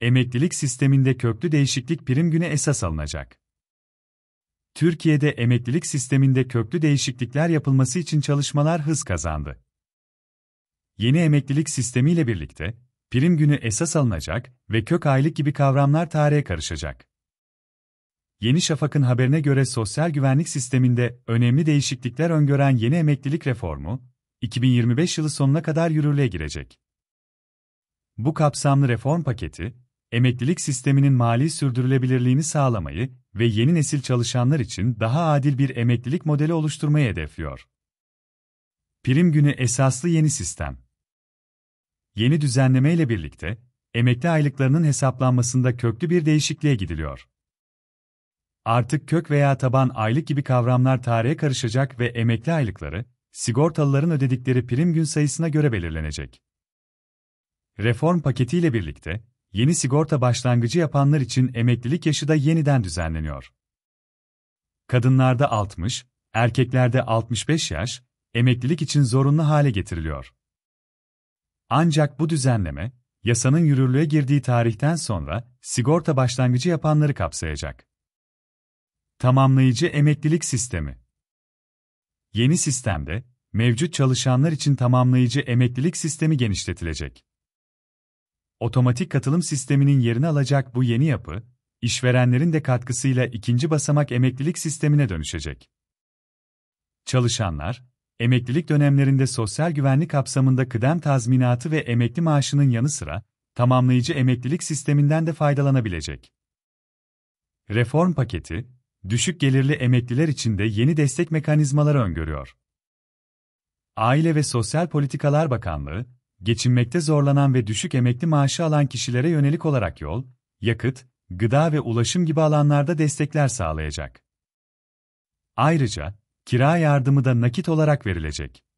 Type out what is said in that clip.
Emeklilik sisteminde köklü değişiklik prim güne esas alınacak. Türkiye'de emeklilik sisteminde köklü değişiklikler yapılması için çalışmalar hız kazandı. Yeni emeklilik sistemiyle birlikte prim günü esas alınacak ve kök aylık gibi kavramlar tarihe karışacak. Yeni Şafak'ın haberine göre sosyal güvenlik sisteminde önemli değişiklikler öngören yeni emeklilik reformu 2025 yılı sonuna kadar yürürlüğe girecek. Bu kapsamlı reform paketi, emeklilik sisteminin mali sürdürülebilirliğini sağlamayı ve yeni nesil çalışanlar için daha adil bir emeklilik modeli oluşturmayı hedefliyor. Prim günü esaslı yeni sistem. Yeni düzenleme ile birlikte emekli aylıklarının hesaplanmasında köklü bir değişikliğe gidiliyor. Artık kök veya taban aylık gibi kavramlar tarihe karışacak ve emekli aylıkları sigortalıların ödedikleri prim gün sayısına göre belirlenecek. Reform paketiyle birlikte yeni sigorta başlangıcı yapanlar için emeklilik yaşı da yeniden düzenleniyor. Kadınlarda 60, erkeklerde 65 yaş, emeklilik için zorunlu hale getiriliyor. Ancak bu düzenleme, yasanın yürürlüğe girdiği tarihten sonra sigorta başlangıcı yapanları kapsayacak. Tamamlayıcı emeklilik sistemi Yeni sistemde, mevcut çalışanlar için tamamlayıcı emeklilik sistemi genişletilecek. Otomatik katılım sisteminin yerini alacak bu yeni yapı, işverenlerin de katkısıyla ikinci basamak emeklilik sistemine dönüşecek. Çalışanlar, emeklilik dönemlerinde sosyal güvenlik kapsamında kıdem tazminatı ve emekli maaşının yanı sıra, tamamlayıcı emeklilik sisteminden de faydalanabilecek. Reform paketi, düşük gelirli emekliler için de yeni destek mekanizmaları öngörüyor. Aile ve Sosyal Politikalar Bakanlığı, geçinmekte zorlanan ve düşük emekli maaşı alan kişilere yönelik olarak yol, yakıt, gıda ve ulaşım gibi alanlarda destekler sağlayacak. Ayrıca, kira yardımı da nakit olarak verilecek.